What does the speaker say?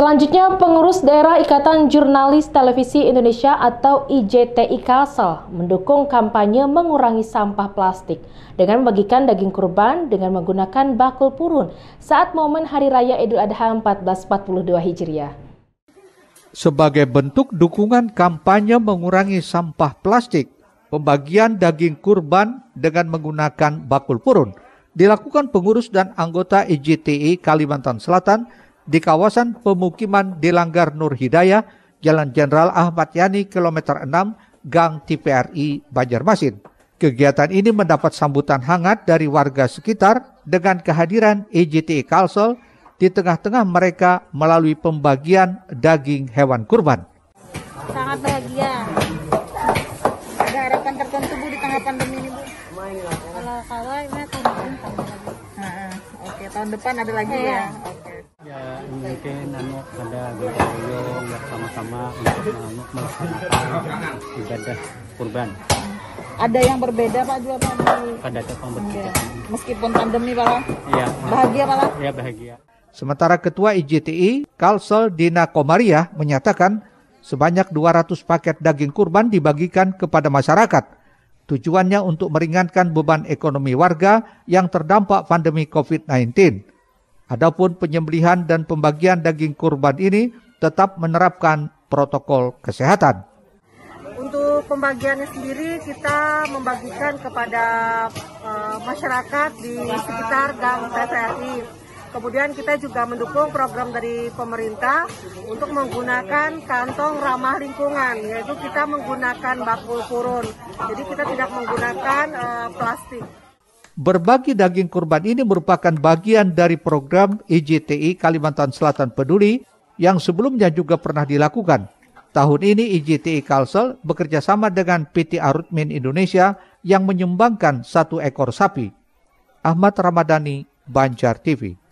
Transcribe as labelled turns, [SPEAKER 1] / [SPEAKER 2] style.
[SPEAKER 1] Selanjutnya, pengurus daerah Ikatan Jurnalis Televisi Indonesia atau IJTI Kalsel mendukung kampanye mengurangi sampah plastik dengan membagikan daging kurban dengan menggunakan bakul purun saat momen Hari Raya Idul Adha 1442 Hijriah.
[SPEAKER 2] Sebagai bentuk dukungan kampanye mengurangi sampah plastik, pembagian daging kurban dengan menggunakan bakul purun dilakukan pengurus dan anggota IJTI Kalimantan Selatan di kawasan pemukiman di Langgar Nur Hidayah, Jalan Jenderal Ahmad Yani, kilometer 6, Gang TPRI, Banjarmasin. Kegiatan ini mendapat sambutan hangat dari warga sekitar dengan kehadiran EJTI e Kalsel di tengah-tengah mereka melalui pembagian daging hewan kurban.
[SPEAKER 3] Sangat bahagia. Ada harapan tertentu Bu di tengah pandemi ini Bu? Kalau kalau ini tahun depan. oke tahun depan ada lagi iya. ya. Ya mungkin anu ada gotong royong sama ya, sama untuk anu, ibadah kurban. Ada yang berbeda Pak juga Pak? ada tahun Ya. Meskipun pandemi Pak? Iya. Bahagia Pak? Iya bahagia.
[SPEAKER 2] Sementara Ketua IJTI, Kalsel Dina Komaria menyatakan sebanyak 200 paket daging kurban dibagikan kepada masyarakat. Tujuannya untuk meringankan beban ekonomi warga yang terdampak pandemi COVID-19. Adapun penyembelihan dan pembagian daging kurban ini tetap menerapkan protokol kesehatan.
[SPEAKER 3] Untuk pembagiannya sendiri kita membagikan kepada uh, masyarakat di sekitar Gang TVRI. Kemudian kita juga mendukung program dari pemerintah untuk menggunakan kantong ramah lingkungan, yaitu kita menggunakan bakul kurun. Jadi kita tidak menggunakan uh, plastik.
[SPEAKER 2] Berbagi daging kurban ini merupakan bagian dari program IJTI Kalimantan Selatan Peduli yang sebelumnya juga pernah dilakukan. Tahun ini IJTI Kalsel bekerjasama dengan PT Arutmin Indonesia yang menyumbangkan satu ekor sapi. Ahmad Ramadhani, Banjar TV.